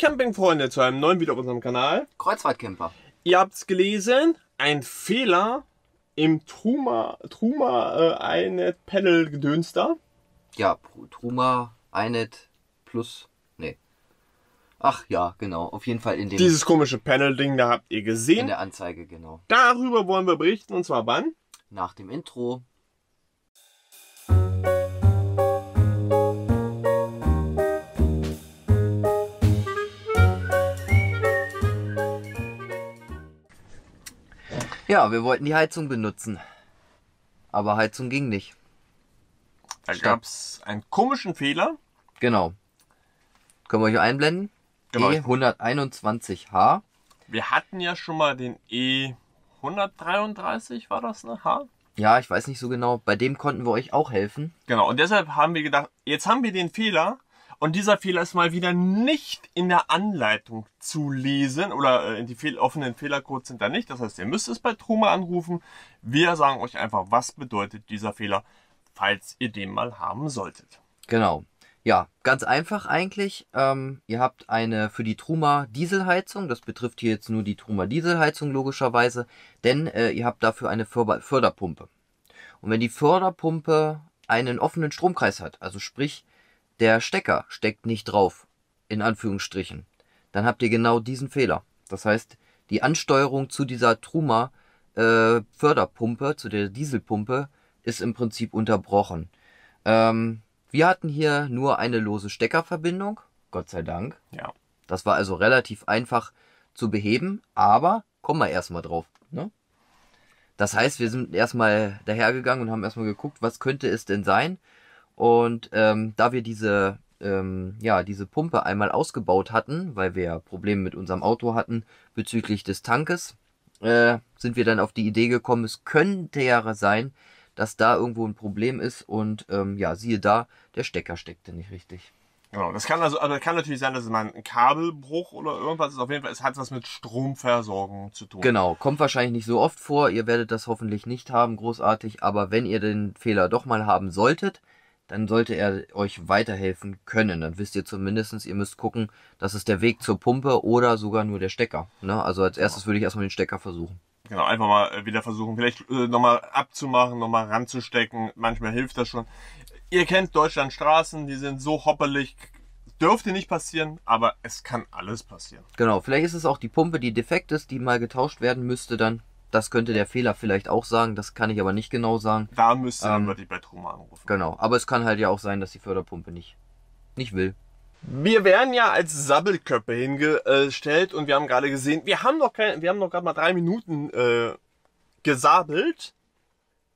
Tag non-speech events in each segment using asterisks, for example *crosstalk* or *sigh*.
Campingfreunde zu einem neuen Video auf unserem Kanal. Kreuzfahrtcamper. Ihr habt es gelesen, ein Fehler im Truma, Truma äh, Einet Panel Gedönster. Ja, Truma Einet plus, nee. Ach ja, genau, auf jeden Fall in dem... Dieses komische Panel-Ding, da habt ihr gesehen. In der Anzeige, genau. Darüber wollen wir berichten, und zwar wann? Nach dem Intro Ja, wir wollten die Heizung benutzen. Aber Heizung ging nicht. Da gab es einen komischen Fehler. Genau. Können wir euch einblenden? Genau. E121H. Wir hatten ja schon mal den E133, war das, ne? H? Ja, ich weiß nicht so genau. Bei dem konnten wir euch auch helfen. Genau, und deshalb haben wir gedacht, jetzt haben wir den Fehler, und dieser Fehler ist mal wieder nicht in der Anleitung zu lesen oder äh, in die offenen Fehlercodes sind da nicht. Das heißt, ihr müsst es bei Truma anrufen. Wir sagen euch einfach, was bedeutet dieser Fehler, falls ihr den mal haben solltet. Genau. Ja, ganz einfach eigentlich. Ähm, ihr habt eine für die Truma Dieselheizung. Das betrifft hier jetzt nur die Truma Dieselheizung logischerweise, denn äh, ihr habt dafür eine Förder Förderpumpe. Und wenn die Förderpumpe einen offenen Stromkreis hat, also sprich der Stecker steckt nicht drauf, in Anführungsstrichen, dann habt ihr genau diesen Fehler. Das heißt, die Ansteuerung zu dieser Truma äh, Förderpumpe, zu der Dieselpumpe, ist im Prinzip unterbrochen. Ähm, wir hatten hier nur eine lose Steckerverbindung, Gott sei Dank. Ja. Das war also relativ einfach zu beheben, aber kommen wir erstmal drauf. Ne? Das heißt, wir sind erstmal dahergegangen und haben erstmal geguckt, was könnte es denn sein? Und ähm, da wir diese, ähm, ja, diese Pumpe einmal ausgebaut hatten, weil wir ja Probleme mit unserem Auto hatten bezüglich des Tankes, äh, sind wir dann auf die Idee gekommen, es könnte ja sein, dass da irgendwo ein Problem ist und ähm, ja, siehe da, der Stecker steckte nicht richtig. Genau, das kann also, also das kann natürlich sein, dass es mal ein Kabelbruch oder irgendwas ist. Auf jeden Fall, es hat was mit Stromversorgung zu tun. Genau, kommt wahrscheinlich nicht so oft vor. Ihr werdet das hoffentlich nicht haben, großartig. Aber wenn ihr den Fehler doch mal haben solltet, dann sollte er euch weiterhelfen können. Dann wisst ihr zumindest, ihr müsst gucken, das ist der Weg zur Pumpe oder sogar nur der Stecker. Ne? Also als erstes genau. würde ich erstmal den Stecker versuchen. Genau, einfach mal äh, wieder versuchen, vielleicht äh, nochmal abzumachen, nochmal ranzustecken. Manchmal hilft das schon. Ihr kennt Deutschland Straßen, die sind so hoppelig, dürfte nicht passieren, aber es kann alles passieren. Genau, vielleicht ist es auch die Pumpe, die defekt ist, die mal getauscht werden müsste dann. Das könnte der Fehler vielleicht auch sagen, das kann ich aber nicht genau sagen. Da müsste ähm, man die bei Truma anrufen. Genau, aber es kann halt ja auch sein, dass die Förderpumpe nicht, nicht will. Wir werden ja als Sabbelköppe hingestellt und wir haben gerade gesehen, wir haben noch kein, wir haben noch gerade mal drei Minuten äh, gesabbelt.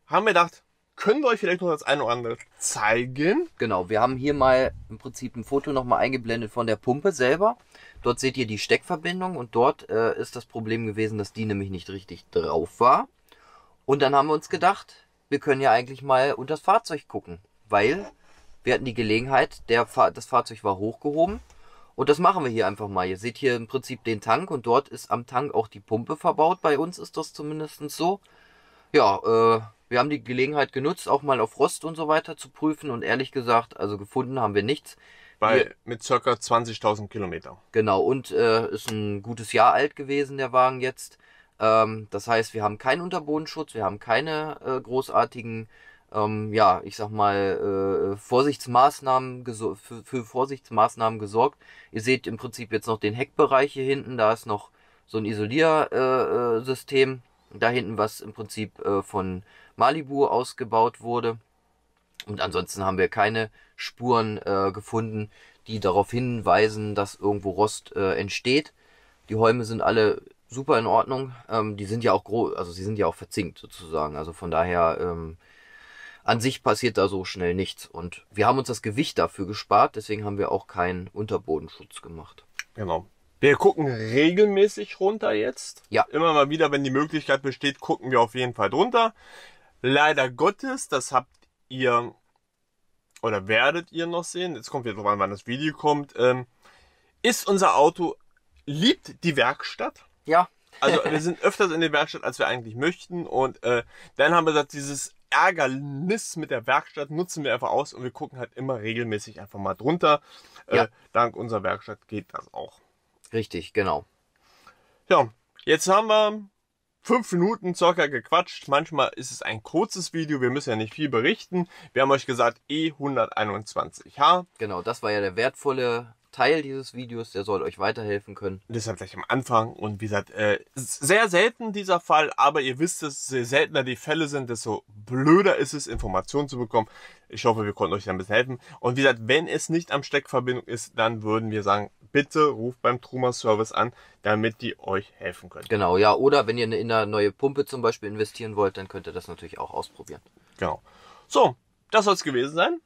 Haben wir gedacht, können wir euch vielleicht noch das eine oder andere zeigen. Genau, wir haben hier mal im Prinzip ein Foto nochmal eingeblendet von der Pumpe selber. Dort seht ihr die Steckverbindung und dort äh, ist das Problem gewesen, dass die nämlich nicht richtig drauf war. Und dann haben wir uns gedacht, wir können ja eigentlich mal unter das Fahrzeug gucken, weil wir hatten die Gelegenheit, der Fahr das Fahrzeug war hochgehoben und das machen wir hier einfach mal. Ihr seht hier im Prinzip den Tank und dort ist am Tank auch die Pumpe verbaut. Bei uns ist das zumindest so. Ja, äh, wir haben die Gelegenheit genutzt, auch mal auf Rost und so weiter zu prüfen und ehrlich gesagt, also gefunden haben wir nichts. Bei, wir, mit circa 20.000 Kilometer. Genau, und äh, ist ein gutes Jahr alt gewesen, der Wagen jetzt. Ähm, das heißt, wir haben keinen Unterbodenschutz, wir haben keine äh, großartigen, ähm, ja, ich sag mal, äh, Vorsichtsmaßnahmen für, für Vorsichtsmaßnahmen gesorgt. Ihr seht im Prinzip jetzt noch den Heckbereich hier hinten, da ist noch so ein Isoliersystem äh, äh, da hinten, was im Prinzip äh, von Malibu ausgebaut wurde. Und ansonsten haben wir keine Spuren äh, gefunden, die darauf hinweisen, dass irgendwo Rost äh, entsteht. Die Häume sind alle super in Ordnung. Ähm, die sind ja auch groß, also sie sind ja auch verzinkt sozusagen. Also von daher ähm, an sich passiert da so schnell nichts. Und wir haben uns das Gewicht dafür gespart, deswegen haben wir auch keinen Unterbodenschutz gemacht. Genau. Wir gucken regelmäßig runter jetzt. Ja. Immer mal wieder, wenn die Möglichkeit besteht, gucken wir auf jeden Fall drunter. Leider Gottes, das habt ihr oder werdet ihr noch sehen, jetzt kommt wieder an, wann das Video kommt, ähm, ist unser Auto, liebt die Werkstatt. Ja. Also *laughs* wir sind öfters in der Werkstatt, als wir eigentlich möchten. Und äh, dann haben wir gesagt, dieses Ärgernis mit der Werkstatt nutzen wir einfach aus und wir gucken halt immer regelmäßig einfach mal drunter. Äh, ja. dank unserer Werkstatt geht das auch. Richtig, genau. Ja, jetzt haben wir fünf Minuten circa gequatscht. Manchmal ist es ein kurzes Video, wir müssen ja nicht viel berichten. Wir haben euch gesagt E121H. Genau, das war ja der wertvolle Teil dieses Videos, der soll euch weiterhelfen können. Das Deshalb gleich am Anfang und wie gesagt, äh, sehr selten dieser Fall, aber ihr wisst es, je seltener die Fälle sind, desto blöder ist es, Informationen zu bekommen. Ich hoffe, wir konnten euch da ein bisschen helfen. Und wie gesagt, wenn es nicht am Steckverbindung ist, dann würden wir sagen, bitte ruft beim Truma Service an, damit die euch helfen können. Genau, ja. Oder wenn ihr in eine neue Pumpe zum Beispiel investieren wollt, dann könnt ihr das natürlich auch ausprobieren. Genau. So, das soll es gewesen sein.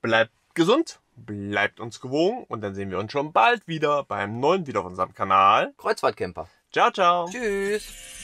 Bleibt gesund, bleibt uns gewogen und dann sehen wir uns schon bald wieder beim neuen Video auf unserem Kanal. Kreuzfahrtcamper. Ciao, ciao. Tschüss.